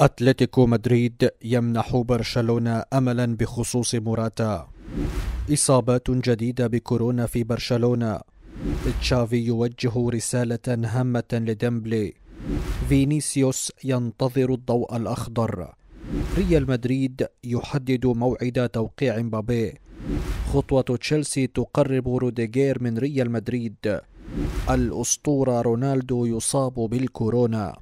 أتلتيكو مدريد يمنح برشلونة أملا بخصوص موراتا إصابات جديدة بكورونا في برشلونة تشافي يوجه رسالة هامة لديمبلي فينيسيوس ينتظر الضوء الأخضر ريال مدريد يحدد موعد توقيع مبابي خطوة تشيلسي تقرب روديغير من ريال مدريد الأسطورة رونالدو يصاب بالكورونا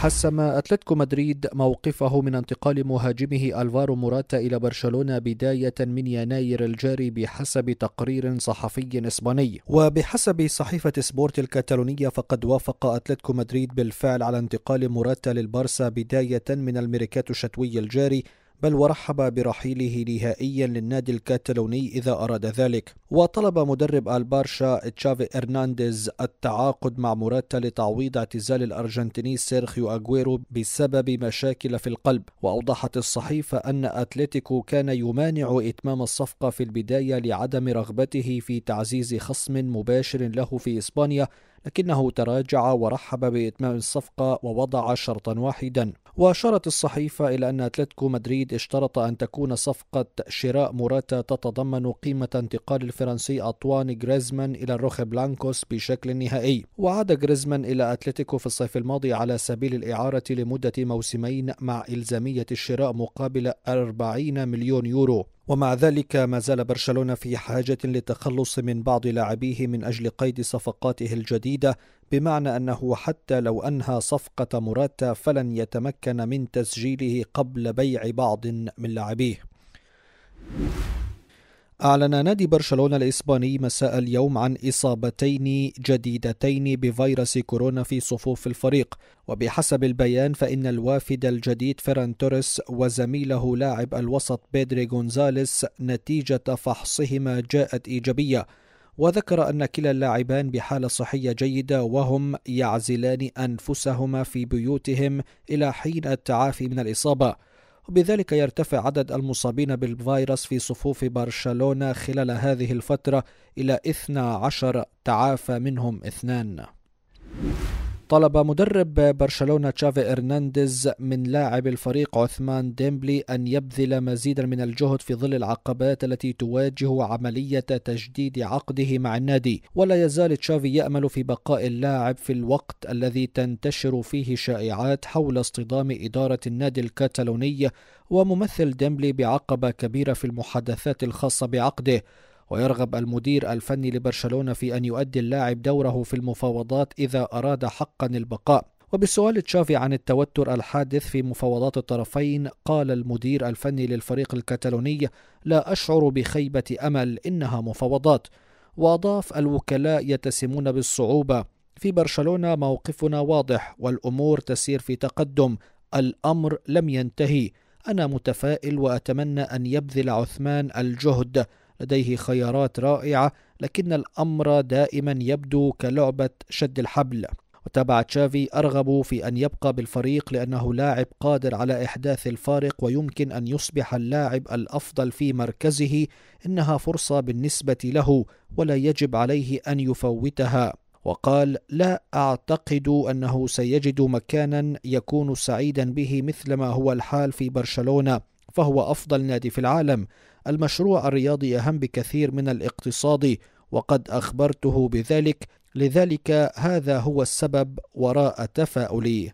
حسم أتلتيكو مدريد موقفه من انتقال مهاجمه ألفارو موراتا إلى برشلونة بداية من يناير الجاري بحسب تقرير صحفي إسباني وبحسب صحيفة سبورت الكتالونية فقد وافق أتلتيكو مدريد بالفعل على انتقال موراتا للبارسا بداية من الميركاتو الشتوي الجاري بل ورحب برحيله نهائيا للنادي الكاتالوني إذا أراد ذلك وطلب مدرب البارشا تشافي إرنانديز التعاقد مع موراتا لتعويض اعتزال الأرجنتيني سيرخيو أغويرو بسبب مشاكل في القلب وأوضحت الصحيفة أن أتلتيكو كان يمانع إتمام الصفقة في البداية لعدم رغبته في تعزيز خصم مباشر له في إسبانيا لكنه تراجع ورحب بإتمام الصفقة ووضع شرطا واحدا وأشارت الصحيفة إلى أن أتلتيكو مدريد اشترط أن تكون صفقة شراء موراتا تتضمن قيمة انتقال الفرنسي أطوان جريزمان إلى الروخ بلانكوس بشكل نهائي وعاد جريزمان إلى أتلتيكو في الصيف الماضي على سبيل الإعارة لمدة موسمين مع إلزامية الشراء مقابل 40 مليون يورو ومع ذلك ما زال برشلونة في حاجة للتخلص من بعض لاعبيه من أجل قيد صفقاته الجديدة بمعنى أنه حتى لو أنهى صفقة مراتا فلن يتمكن من تسجيله قبل بيع بعض من لاعبيه أعلن نادي برشلونة الإسباني مساء اليوم عن إصابتين جديدتين بفيروس كورونا في صفوف الفريق، وبحسب البيان فإن الوافد الجديد فيران توريس وزميله لاعب الوسط بيدري غونزاليس نتيجة فحصهما جاءت إيجابية، وذكر أن كلا اللاعبان بحالة صحية جيدة وهم يعزلان أنفسهما في بيوتهم إلى حين التعافي من الإصابة. وبذلك يرتفع عدد المصابين بالفيروس في صفوف برشلونة خلال هذه الفترة إلى 12 تعافى منهم اثنان طلب مدرب برشلونة تشافي إرنانديز من لاعب الفريق عثمان ديمبلي أن يبذل مزيدا من الجهد في ظل العقبات التي تواجه عملية تجديد عقده مع النادي ولا يزال تشافي يأمل في بقاء اللاعب في الوقت الذي تنتشر فيه شائعات حول اصطدام إدارة النادي الكاتالوني وممثل ديمبلي بعقبة كبيرة في المحادثات الخاصة بعقده ويرغب المدير الفني لبرشلونة في أن يؤدي اللاعب دوره في المفاوضات إذا أراد حقا البقاء وبالسؤال تشافي عن التوتر الحادث في مفاوضات الطرفين قال المدير الفني للفريق الكتالوني لا أشعر بخيبة أمل إنها مفاوضات وأضاف الوكلاء يتسمون بالصعوبة في برشلونة موقفنا واضح والأمور تسير في تقدم الأمر لم ينتهي أنا متفائل وأتمنى أن يبذل عثمان الجهد لديه خيارات رائعة لكن الأمر دائما يبدو كلعبة شد الحبل وتابع تشافي أرغب في أن يبقى بالفريق لأنه لاعب قادر على إحداث الفارق ويمكن أن يصبح اللاعب الأفضل في مركزه إنها فرصة بالنسبة له ولا يجب عليه أن يفوتها وقال لا اعتقد انه سيجد مكانا يكون سعيدا به مثل ما هو الحال في برشلونه فهو أفضل نادي في العالم المشروع الرياضي أهم بكثير من الاقتصادي وقد أخبرته بذلك لذلك هذا هو السبب وراء تفاؤلي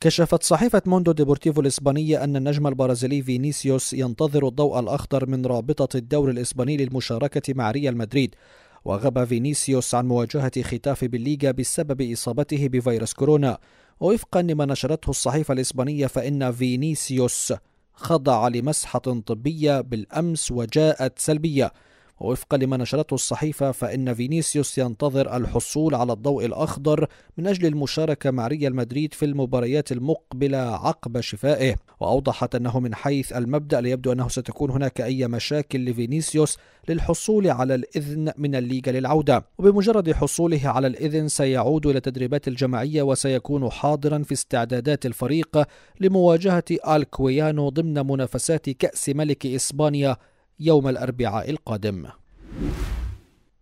كشفت صحيفة موندو ديبورتيفو الإسبانية أن النجم البرازيلي فينيسيوس ينتظر الضوء الأخضر من رابطة الدوري الإسباني للمشاركة مع ريال مدريد وغاب فينيسيوس عن مواجهة ختاف بالليغا بسبب إصابته بفيروس كورونا ووفقا لما نشرته الصحيفة الإسبانية فإن فينيسيوس خضع لمسحة طبية بالأمس وجاءت سلبية ووفقا لما نشرته الصحيفة فإن فينيسيوس ينتظر الحصول على الضوء الأخضر من أجل المشاركة مع ريال مدريد في المباريات المقبلة عقب شفائه وأوضحت أنه من حيث المبدأ ليبدو أنه ستكون هناك أي مشاكل لفينيسيوس للحصول على الإذن من الليجا للعودة وبمجرد حصوله على الإذن سيعود إلى التدريبات الجماعية وسيكون حاضرا في استعدادات الفريق لمواجهة الكويانو ضمن منافسات كأس ملك إسبانيا يوم الأربعاء القادم.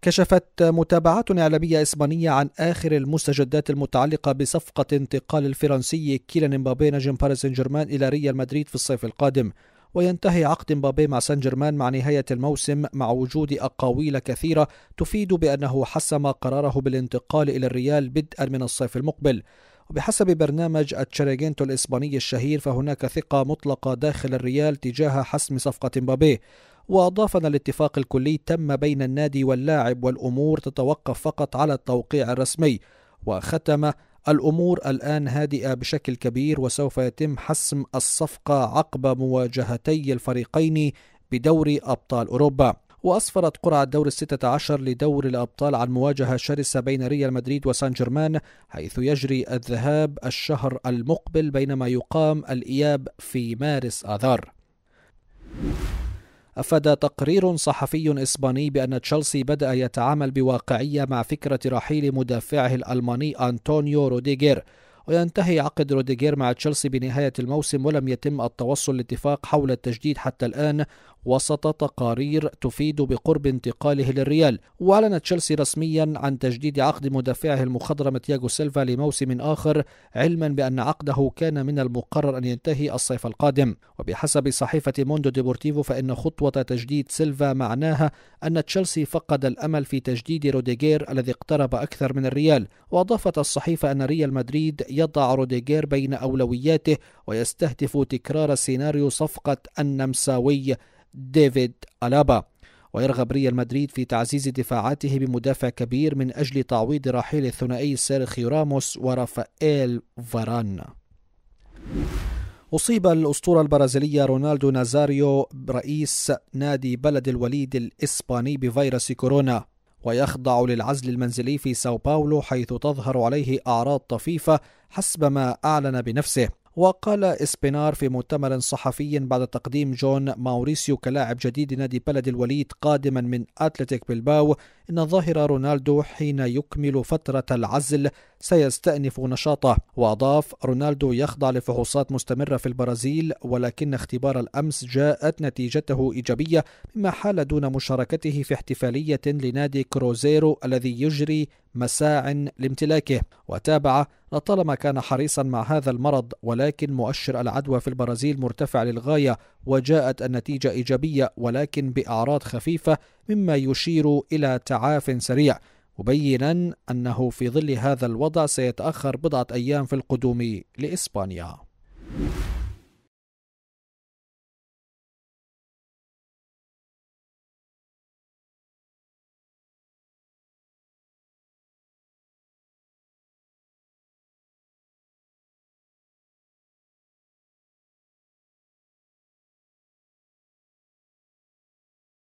كشفت متابعات إعلامية إسبانية عن آخر المستجدات المتعلقة بصفقة انتقال الفرنسي كيلان مبابي نجم باريس سان جيرمان إلى ريال مدريد في الصيف القادم. وينتهي عقد مبابي مع سان جيرمان مع نهاية الموسم مع وجود أقاويل كثيرة تفيد بأنه حسم قراره بالانتقال إلى الريال بدءا من الصيف المقبل وبحسب برنامج التشاريجينتو الإسباني الشهير فهناك ثقة مطلقة داخل الريال تجاه حسم صفقة مبابي وأضاف أن الاتفاق الكلي تم بين النادي واللاعب والأمور تتوقف فقط على التوقيع الرسمي وختم الأمور الآن هادئة بشكل كبير وسوف يتم حسم الصفقة عقب مواجهتي الفريقين بدوري أبطال أوروبا وأسفرت قرعة دور الستة عشر لدور الأبطال عن مواجهة شرسة بين ريال مدريد وسان جيرمان حيث يجري الذهاب الشهر المقبل بينما يقام الإياب في مارس آذار أفاد تقرير صحفي إسباني بأن تشيلسي بدأ يتعامل بواقعية مع فكرة رحيل مدافعه الألماني أنطونيو روديغير وينتهي عقد روديغير مع تشيلسي بنهاية الموسم ولم يتم التوصل لاتفاق حول التجديد حتى الآن وسط تقارير تفيد بقرب انتقاله للريال وأعلن تشيلسي رسميا عن تجديد عقد مدافعه المخضرم تياغو سيلفا لموسم آخر علما بأن عقده كان من المقرر أن ينتهي الصيف القادم وبحسب صحيفة موندو ديبورتيفو فإن خطوة تجديد سيلفا معناها أن تشيلسي فقد الأمل في تجديد روديغير الذي اقترب أكثر من الريال وأضافت الصحيفة أن ريال مدريد يضع روديغير بين أولوياته ويستهدف تكرار سيناريو صفقة النمساوي ديفيد ألابا ويرغب ريال مدريد في تعزيز دفاعاته بمدافع كبير من أجل تعويض رحيل الثنائي سيرخيو راموس ورافائيل فاران أصيب الأسطورة البرازيلية رونالدو نازاريو رئيس نادي بلد الوليد الإسباني بفيروس كورونا ويخضع للعزل المنزلي في ساو باولو حيث تظهر عليه أعراض طفيفة حسب ما أعلن بنفسه وقال إسبينار في مؤتمر صحفي بعد تقديم جون ماوريسيو كلاعب جديد نادي بلد الوليد قادما من أتلتيك بلباو إن ظاهر رونالدو حين يكمل فترة العزل سيستأنف نشاطه وأضاف رونالدو يخضع لفحوصات مستمرة في البرازيل ولكن اختبار الأمس جاءت نتيجته إيجابية مما حال دون مشاركته في احتفالية لنادي كروزيرو الذي يجري مساع لامتلاكه وتابع لطالما كان حريصا مع هذا المرض ولكن مؤشر العدوى في البرازيل مرتفع للغاية وجاءت النتيجة إيجابية ولكن بأعراض خفيفة مما يشير إلى تعاف سريع مبينا أنه في ظل هذا الوضع سيتأخر بضعة أيام في القدوم لإسبانيا